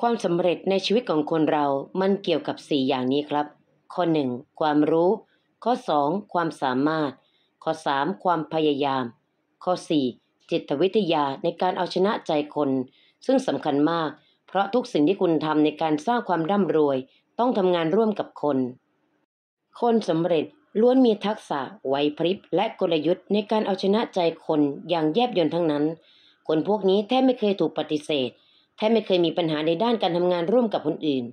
ความสำเร็จในชีวิตของคนเรามันเกี่ยวกับ 4 อย่างนี้ครับ ข้อ 1. ความรู้ ข้อ 2. ความสามารถ ข้อ 3. ความพยายาม ข้อ 4. จิตวิทยาในการเอาชนะใจคน ซึ่งสำคัญมาก เพราะทุกสิ่งที่คุณทำในการสร้างความร่ำรวย ต้องทำงานร่วมกับคน คนสำเร็จล้วนมีทักษะ ไหวพริบและกลยุทธ์ในการเอาชนะใจคนอย่างแยบยลทั้งนั้น คนพวกนี้แทบไม่เคยถูกปฏิเสธแทบไม่เคยมีปัญหาในด้านการทำงานร่วมกับคนอื่น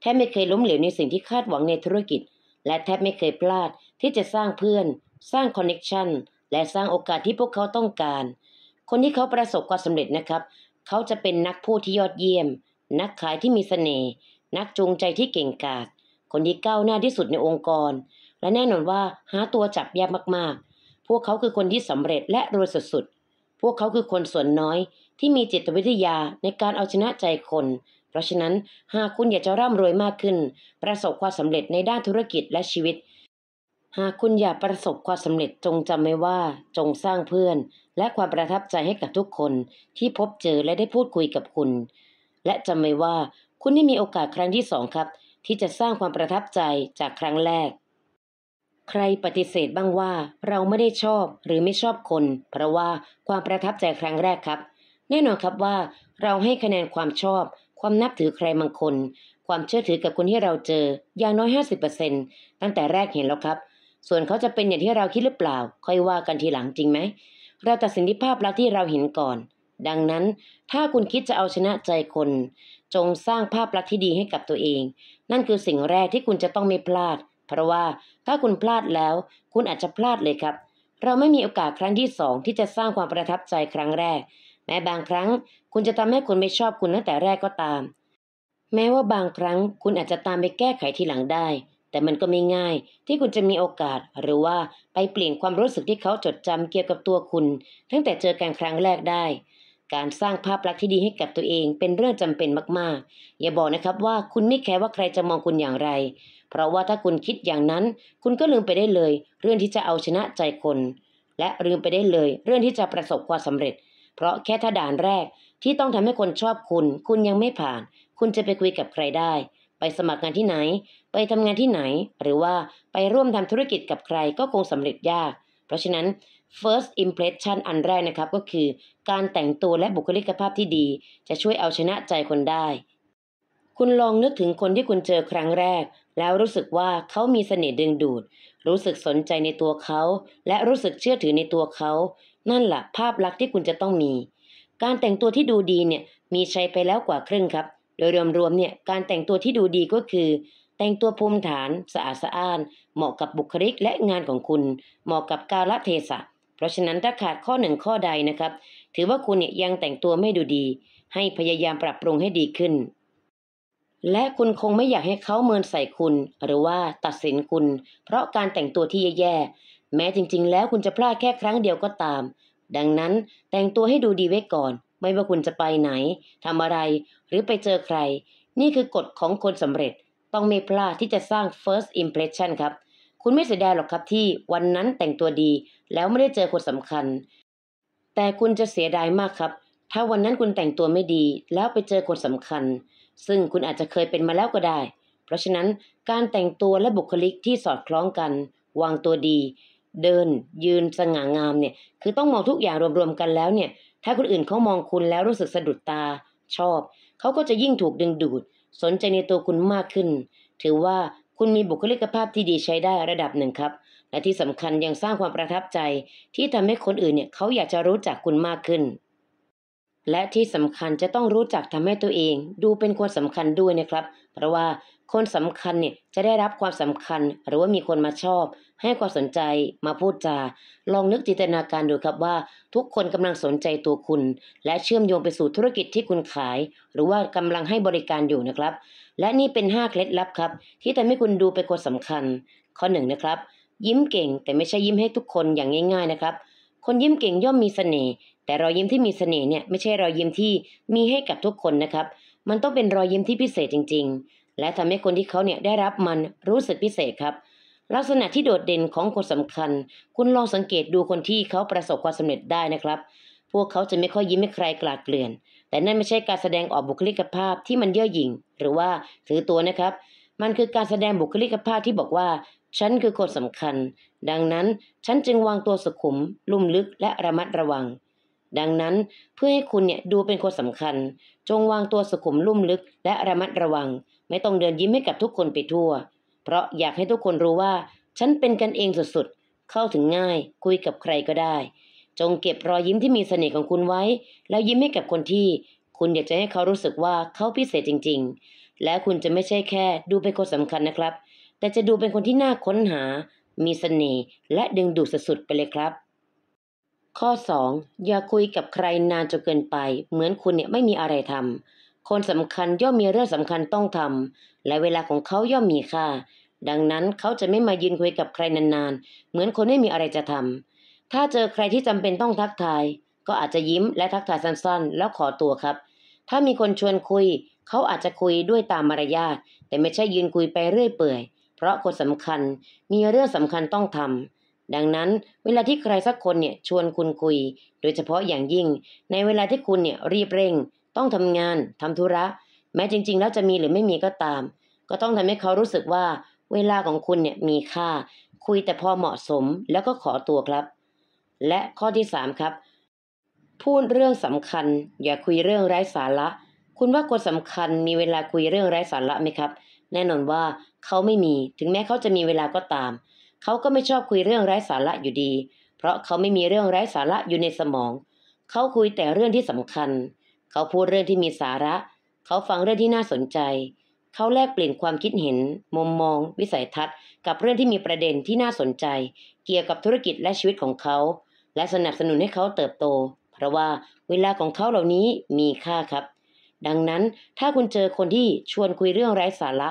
แทบไม่เคยล้มเหลวในสิ่งที่คาดหวังในธุรกิจ และแทบไม่เคยพลาดที่จะสร้างเพื่อน สร้างคอนเน็ชันและสร้างโอกาสที่พวกเขาต้องการ คนที่เขาประสบความสำเร็จนะครับ เขาจะเป็นนักพูดที่ยอดเยี่ยม นักขายที่มีสเสน่ห์ นักจูงใจที่เก่งกาจ คนที่ก้าวหน้าที่สุดในองค์กร และแน่นอนว่าหาตัวจับยากมาก ๆ พวกเขาคือคนที่สำเร็จและรวยสุด ๆ พวกเขาคือคนส่วนน้อยที่มีจิตวิทยาในการเอาชนะใจคน เพราะฉะนั้นหากคุณอยากจะร่ำรวยมากขึ้น ประสบความสำเร็จในด้านธุรกิจและชีวิต หากคุณอยากประสบความสำเร็จจงจำไว้ว่า จงสร้างเพื่อน และความประทับใจให้กับทุกคนที่พบเจอและได้พูดคุยกับคุณ และจำไว้ว่าคุณได้มีโอกาสครั้งที่สองครับ ที่จะสร้างความประทับใจจากครั้งแรก ใครปฏิเสธบ้างว่า เราไม่ได้ชอบหรือไม่ชอบคน เพราะว่าความประทับใจครั้งแรกครับแน่นอนครับว่าเราให้คะแนนความชอบ ความนับถือใครบางคนความเชื่อถือกับคนที่เราเจอ อย่างน้อย 50%ตั้งแต่แรกเห็นแล้วครับ ส่วนเขาจะเป็นอย่างที่เราคิดหรือเปล่า ค่อยว่ากันทีหลังจริงไหม เราตัดสินที่ภาพลักษณ์ที่เราเห็นก่อน ดังนั้น ถ้าคุณคิดจะเอาชนะใจคน จงสร้างภาพลักษณ์ที่ดีให้กับตัวเอง นั่นคือสิ่งแรกที่คุณจะต้องไม่พลาด เพราะว่าถ้าคุณพลาดแล้ว คุณอาจจะพลาดเลยครับ เราไม่มีโอกาสครั้งที่สองที่จะสร้างความประทับใจครั้งแรกแม้บางครั้ง คุณจะทำให้คนไม่ชอบคุณตั้งแต่แรกก็ตาม แม้ว่าบางครั้งคุณอาจจะตามไปแก้ไขทีหลังได้ แต่มันก็ไม่ง่ายที่คุณจะมีโอกาส หรือว่าไปเปลี่ยนความรู้สึกที่เขาจดจำเกี่ยวกับตัวคุณ ตั้งแต่เจอกันครั้งแรกได้ การสร้างภาพลักษณ์ที่ดีให้กับตัวเองเป็นเรื่องจำเป็นมากๆ อย่าบอกนะครับว่าคุณไม่แคร์ว่าใครจะมองคุณอย่างไร เพราะว่าถ้าคุณคิดอย่างนั้น คุณก็ลืมไปได้เลย เรื่องที่จะเอาชนะใจคน และลืมไปได้เลย เรื่องที่จะประสบความสำเร็จเพราะแค่ถ้าด่านแรก ที่ต้องทำให้คนชอบคุณ คุณยังไม่ผ่าน คุณจะไปคุยกับใครได้ ไปสมัครงานที่ไหน ไปทำงานที่ไหน หรือว่าไปร่วมทำธุรกิจกับใครก็คงสำเร็จยาก เพราะฉะนั้น first impression อันแรกนะครับก็คือ การแต่งตัวและบุคลิกภาพที่ดี จะช่วยเอาชนะใจคนได้ คุณลองนึกถึงคนที่คุณเจอครั้งแรกแล้วรู้สึกว่าเขามีเสน่ห์ดึงดูด รู้สึกสนใจในตัวเขา และรู้สึกเชื่อถือในตัวเขานั่นแหละภาพลักษณ์ที่คุณจะต้องมี การแต่งตัวที่ดูดีเนี่ยมีใช้ไปแล้วกว่าครึ่งครับ โดยรวมๆเนี่ยการแต่งตัวที่ดูดีก็คือ แต่งตัวภูมิฐาน สะอาดสะอ้าน เหมาะกับบุคลิกและงานของคุณ เหมาะกับกาลเทศะ เพราะฉะนั้นถ้าขาดข้อหนึ่งข้อใดนะครับ ถือว่าคุณเนี่ยยังแต่งตัวไม่ดูดี ให้พยายามปรับปรุงให้ดีขึ้นและคุณคงไม่อยากให้เขาเมินใส่คุณ หรือว่าตัดสินคุณ เพราะการแต่งตัวที่แย่ๆแม้จริง ๆ แล้วคุณจะพลาดแค่ครั้งเดียวก็ตาม ดังนั้นแต่งตัวให้ดูดีไว้ก่อน ไม่ว่าคุณจะไปไหนทำอะไรหรือไปเจอใคร นี่คือกฎของคนสำเร็จ ต้องไม่พลาดที่จะสร้าง first impression ครับ คุณไม่เสียดายหรอกครับที่วันนั้นแต่งตัวดี แล้วไม่ได้เจอคนสำคัญ แต่คุณจะเสียดายมากครับ ถ้าวันนั้นคุณแต่งตัวไม่ดีแล้วไปเจอคนสำคัญซึ่งคุณอาจจะเคยเป็นมาแล้วก็ได้ เพราะฉะนั้นการแต่งตัวและบุคลิกที่สอดคล้องกัน วางตัวดี เดินยืนสง่างามเนี่ย คือต้องมองทุกอย่างรวมๆกันแล้วเนี่ย ถ้าคนอื่นเขามองคุณแล้วรู้สึกสะดุดตาชอบ เขาก็จะยิ่งถูกดึงดูด สนใจในตัวคุณมากขึ้น ถือว่าคุณมีบุคลิกภาพที่ดีใช้ได้ระดับหนึ่งครับ และที่สำคัญยังสร้างความประทับใจที่ทำให้คนอื่นเนี่ยเขาอยากจะรู้จักคุณมากขึ้นและที่สำคัญจะต้องรู้จักทำให้ตัวเอง ดูเป็นคนสำคัญด้วยนะครับ เพราะว่าคนสำคัญเนี่ยจะได้รับความสำคัญ หรือว่ามีคนมาชอบ ให้ความสนใจมาพูดจาลองนึกจินตนาการดูครับว่า ทุกคนกำลังสนใจตัวคุณ และเชื่อมโยงไปสู่ธุรกิจที่คุณขาย หรือว่ากำลังให้บริการอยู่นะครับ และนี่เป็น 5เคล็ดลับครับ ที่ทำให้คุณดูเป็นคนสำคัญ ข้อ1นนะครับ ยิ้มเก่งแต่ไม่ใช่ยิ้มให้ทุกคนอย่างง่ายๆนะครับ คนยิ้มเก่งย่อมมีเสน่ห์แต่รอยยิ้มที่มีเสน่ห์เนี่ยไม่ใช่รอยยิ้มที่มีให้กับทุกคนนะครับ มันต้องเป็นรอยยิ้มที่พิเศษจริง ๆ และทำให้คนที่เขาเนี่ยได้รับมันรู้สึกพิเศษครับ ลักษณะที่โดดเด่นของคนสำคัญ คุณลองสังเกตดูคนที่เขาประสบความสำเร็จได้นะครับ พวกเขาจะไม่ค่อยยิ้มให้ใครกลาดเกลื่อน แต่นั่นไม่ใช่การแสดงออกบุคลิกภาพที่มันเย่อหยิ่งหรือว่าถือตัวนะครับ มันคือการแสดงบุคลิกภาพที่บอกว่าฉันคือคนสำคัญ ดังนั้นฉันจึงวางตัวสุขุม ลุ่มลึก และระมัดระวังดังนั้นเพื่อให้คุณเนี่ยดูเป็นคนสำคัญ จงวางตัวสุขุมลุ่มลึกและระมัดระวัง ไม่ต้องเดินยิ้มให้กับทุกคนไปทั่ว เพราะอยากให้ทุกคนรู้ว่า ฉันเป็นกันเองสุดๆเข้าถึงง่าย คุยกับใครก็ได้ จงเก็บรอยยิ้มที่มีเสน่ห์ของคุณไว้ แล้วยิ้มให้กับคนที่ คุณอยากจะให้เขารู้สึกว่าเขาพิเศษจริง ๆ และคุณจะไม่ใช่แค่ ดูเป็นคนสำคัญนะครับ แต่จะดูเป็นคนที่น่าค้นหา มีเสน่ห์และดึงดูดสุดๆไปเลยครับข้อ2อย่าคุยกับใครนานจนเกินไปเหมือนคุณเนี่ยไม่มีอะไรทำ คนสำคัญย่อมมีเรื่องสำคัญต้องทำ และเวลาของเขาย่อมมีค่า ดังนั้นเขาจะไม่มายืนคุยกับใครนานๆ เหมือนคนไม่มีอะไรจะทำ ถ้าเจอใครที่จำเป็นต้องทักทาย ก็อาจจะยิ้มและทักทายสั้นๆ แล้วขอตัวครับ ถ้ามีคนชวนคุย เขาอาจจะคุยด้วยตามมารยาท แต่ไม่ใช่ยืนคุยไปเรื่อยเปื่อยเพราะคนสำคัญมีเรื่องสำคัญต้องทำดังนั้นเวลาที่ใครสักคนเนี่ย ชวนคุณคุย โดยเฉพาะอย่างยิ่ง ในเวลาที่คุณเนี่ยรีบเร่ง ต้องทำงานทำธุระแม้จริง ๆ แล้วจะมีหรือไม่มีก็ตาม ก็ต้องทำให้เขารู้สึกว่า เวลาของคุณเนี่ยมีค่า คุยแต่พอเหมาะสมแล้วก็ขอตัวครับ และข้อที่สามครับ พูดเรื่องสำคัญ อย่าคุยเรื่องไร้สาระคุณว่าคนสำคัญ มีเวลาคุยเรื่องไร้สาระไหมครับ แน่นอนว่าเขาไม่มี ถึงแม้เขาจะมีเวลาก็ตามเขาก็ไม่ชอบคุยเรื่องไร้สาระอยู่ดี เพราะเขาไม่มีเรื่องไร้สาระอยู่ในสมอง เขาคุยแต่เรื่องที่สำคัญ เขาพูดเรื่องที่มีสาระ เขาฟังเรื่องที่น่าสนใจ เขาแลกเปลี่ยนความคิดเห็น มุมมอง วิสัยทัศน์ กับเรื่องที่มีประเด็นที่น่าสนใจ เกี่ยวกับธุรกิจและชีวิตของเขา และสนับสนุนให้เขาเติบโต เพราะว่าเวลาของเขาเหล่านี้มีค่าครับ ดังนั้นถ้าคุณเจอคนที่ชวนคุยเรื่องไร้สาระ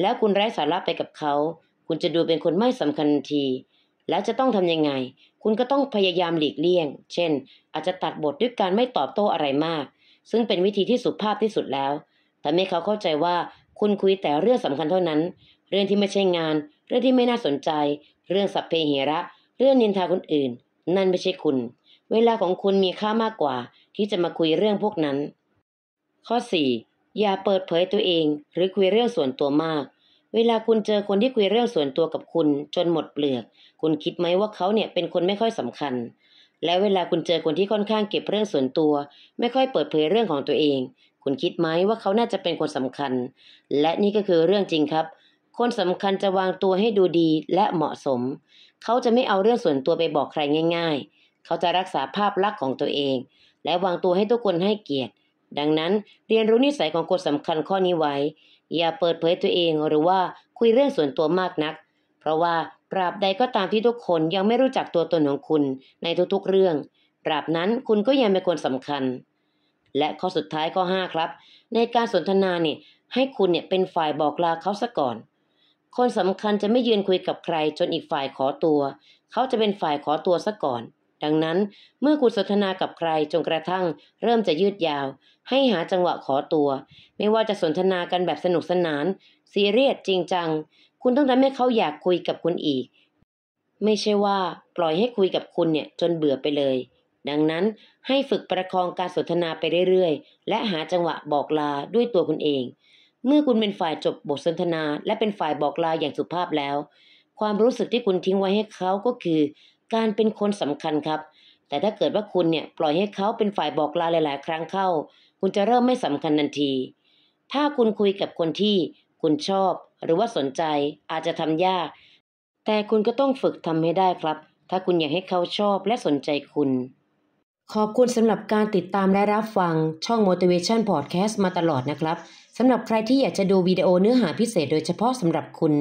แล้วคุณไร้สาระไปกับเขาคุณจะดูเป็นคนไม่สำคัญที แล้วจะต้องทํำยังไง คุณก็ต้องพยายามหลีกเลี่ยง เช่น อาจจะตัดบทด้วยการไม่ตอบโต้อะไรมาก ซึ่งเป็นวิธีที่สุภาพที่สุดแล้วทำให้เขาเข้าใจว่าคุณคุยแต่เรื่องสำคัญเท่านั้น เรื่องที่ไม่ใช่งาน เรื่องที่ไม่น่าสนใจ เรื่องสัพเพเหระ เรื่องนินทาคนอื่น นั่นไม่ใช่คุณ เวลาของคุณมีค่ามากกว่า ที่จะมาคุยเรื่องพวกนั้น ข้อ 4. อย่าเปิดเผยตัวเอง หรือคุยเรื่องส่วนตัวมากเวลาคุณเจอคนที่คุยเรื่องส่วนตัวกับคุณ จนหมดเปลือก คุณคิดไหมว่าเขาเนี่ยเป็นคนไม่ค่อยสำคัญ และเวลาคุณเจอคนที่ค่อนข้างเก็บเรื่องส่วนตัว ไม่ค่อยเปิดเผยเรื่องของตัวเอง คุณคิดไหมว่าเขาน่าจะเป็นคนสำคัญ และนี่ก็คือเรื่องจริงครับ คนสำคัญจะวางตัวให้ดูดีและเหมาะสม เขาจะไม่เอาเรื่องส่วนตัวไปบอกใครง่าย ๆ เขาจะรักษาภาพลักษณ์ของตัวเอง และวางตัวให้ทุกคนให้เกียรติ ดังนั้นเรียนรู้นิสัยของคนสำคัญข้อนี้ไว้อย่าเปิดเผยตัวเองหรือว่าคุยเรื่องส่วนตัวมากนัก เพราะว่าปราบใดก็ตามที่ทุกคนยังไม่รู้จักตัวตนของคุณในทุกๆเรื่อง ปราบนั้นคุณก็ยังไป่ควรสำคัญ และข้อสุดท้ายข้อ5ครับ ในการสนทนาเนี่ย ให้คุณเนี่ยเป็นฝ่ายบอกลาเขาซะก่อน คนสำคัญจะไม่ยืนคุยกับใคร จนอีกฝ่ายขอตัวเขาจะเป็นฝ่ายขอตัวซะก่อนดังนั้นเมื่อคุณสนทนากับใครจนกระทั่ง เริ่มจะยืดยาว ให้หาจังหวะขอตัว ไม่ว่าจะสนทนากันแบบสนุกสนานซีเรียสจริงจัง คุณต้องทำให้เขาอยากคุยกับคุณอีก ไม่ใช่ว่า ปล่อยให้คุยกับคุณเนี่ย จนเบื่อไปเลย ดังนั้นให้ฝึกประคองการสนทนาไปเรื่อยๆ และหาจังหวะบอกลาด้วยตัวคุณเอง เมื่อคุณเป็นฝ่ายจบบทสนทนา และเป็นฝ่ายบอกลาอย่างสุภาพแล้ว ความรู้สึกที่คุณทิ้งไว้ให้เขาก็คือการเป็นคนสำคัญครับ แต่ถ้าเกิดว่าคุณเนี่ย ปล่อยให้เขาเป็นฝ่ายบอกลาหลายๆครั้งเข้า คุณจะเริ่มไม่สำคัญทันที ถ้าคุณคุยกับคนที่คุณชอบหรือว่าสนใจ อาจจะทำยาก แต่คุณก็ต้องฝึกทำให้ได้ครับ ถ้าคุณอยากให้เขาชอบและสนใจคุณ ขอบคุณสำหรับการติดตามและรับฟังช่อง Motivation Podcast มาตลอดนะครับสำหรับใครที่อยากจะดูวิดีโอเนื้อหาพิเศษ โดยเฉพาะสำหรับคุณ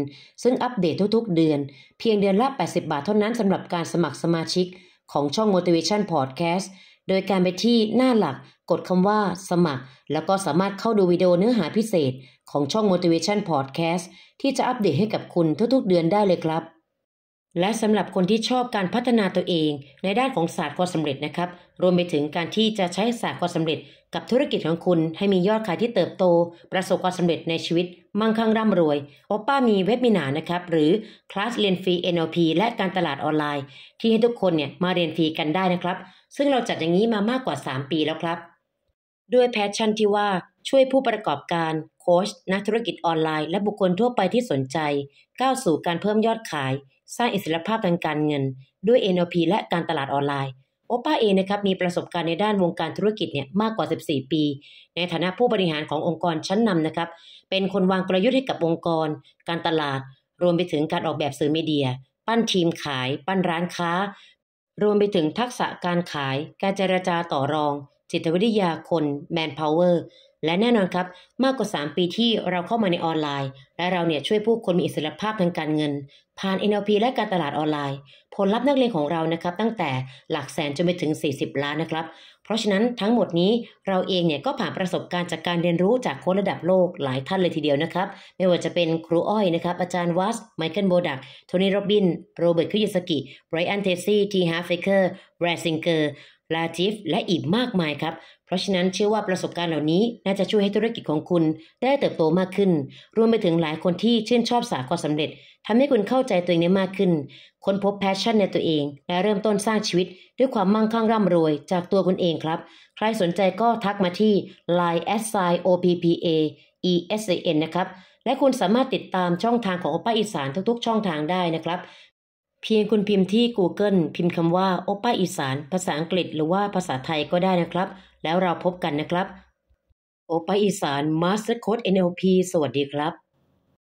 ซึ่งอัปเดตทุกๆเดือน เพียงเดือนละ 80 บาทเท่านั้นสำหรับการสมัครสมาชิก ของช่อง motivation podcast โดยการไปที่หน้าหลัก กดคำว่าสมัคร แล้วก็สามารถเข้าดูวิดีโอเนื้อหาพิเศษ ของช่อง motivation podcast ที่จะอัปเดตให้กับคุณทุกๆ เดือนได้เลยครับ และสำหรับคนที่ชอบการพัฒนาตัวเอง ในด้านของศาสตร์ความสำเร็จนะครับรวมไปถึงการที่จะใช้ศาสตร์ความสำเร็จกับธุรกิจของคุณให้มียอดขายที่เติบโต ประสบความสำเร็จในชีวิต มั่งคั่งร่ำรวยโอป้ามีเว็บมินานะครับ หรือ คลาสเรียนฟรี NLP และการตลาดออนไลน์ ที่ให้ทุกคนเนี่ยมาเรียนฟรีกันได้นะครับ ซึ่งเราจัดอย่างนี้มามากกว่า 3 ปีแล้วครับ ด้วยแพชชั่นที่ว่าช่วยผู้ประกอบการโค้ชนักธุรกิจออนไลน์ และบุคคลทั่วไปที่สนใจก้าวสู่การเพิ่มยอดขาย สร้างอิสรภาพทางการเงินด้วย NLP และการตลาดออนไลน์โอป้าเองนะครับมีประสบการณ์ในด้านวงการธุรกิจเนี่ยมากกว่า 14 ปี ในฐานะผู้บริหารขององค์กรชั้นนำนะครับเป็นคนวางกลยุทธ์ให้กับองค์กรการตลาด รวมไปถึงการออกแบบสื่อมีเดีย ปั้นทีมขาย ปั้นร้านค้า รวมไปถึงทักษะการขาย การเจรจาต่อรองจิตวิทยาคน Manpower และแน่นอนครับมากกว่า 3 ปีที่เราเข้ามาในออนไลน์ และเราเนี่ยช่วยผู้คนมีอิสรภาพทางการเงินผ่าน NLP และการตลาดออนไลน์ ผลลัพธ์นักเรียนของเรานะครับตั้งแต่หลักแสนจนไปถึง 40 ล้านนะครับเพราะฉะนั้นทั้งหมดนี้เราเองเนี่ยก็ผ่านประสบการณ์จากการเรียนรู้จากคนระดับโลกหลายท่านเลยทีเดียวนะครับไม่ว่าจะเป็นครูอ้อยนะครับอาจารย์วัสไมเคิลโบดักโทนี่โรบินโรเบิร์ตคุยสกิไบรอันเทซี่ทีฮาร์เฟเกอร์แบรซิงเกอร์ลาจิฟและอีกมากมายครับ เพราะฉะนั้นเชื่อว่าประสบการณ์เหล่านี้ น่าจะช่วยให้ธุรกิจของคุณได้เติบโตมากขึ้น รวมไปถึงหลายคนที่ชื่นชอบสาความสำเร็จ ทำให้คุณเข้าใจตัวเองได้มากขึ้นค้นพบแพชชั่นในตัวเอง และเริ่มต้นสร้างชีวิต ด้วยความมั่งคั่งร่ำรวยจากตัวคุณเองครับ ใครสนใจก็ทักมาที่ line s i o p p a e s a n นะครับ และคุณสามารถติดตามช่องทางของอป้าอีสานทุกๆ ช่องทางได้นะครับพียงคุณพิมพ์ที่ Google พิมพ์คำว่าโอป้าอีสานภาษาอังกฤษหรือว่าภาษาไทยก็ได้นะครับ แล้วเราพบกันนะครับโอป้าอีสาน Master Code NLP สวัสดีครับ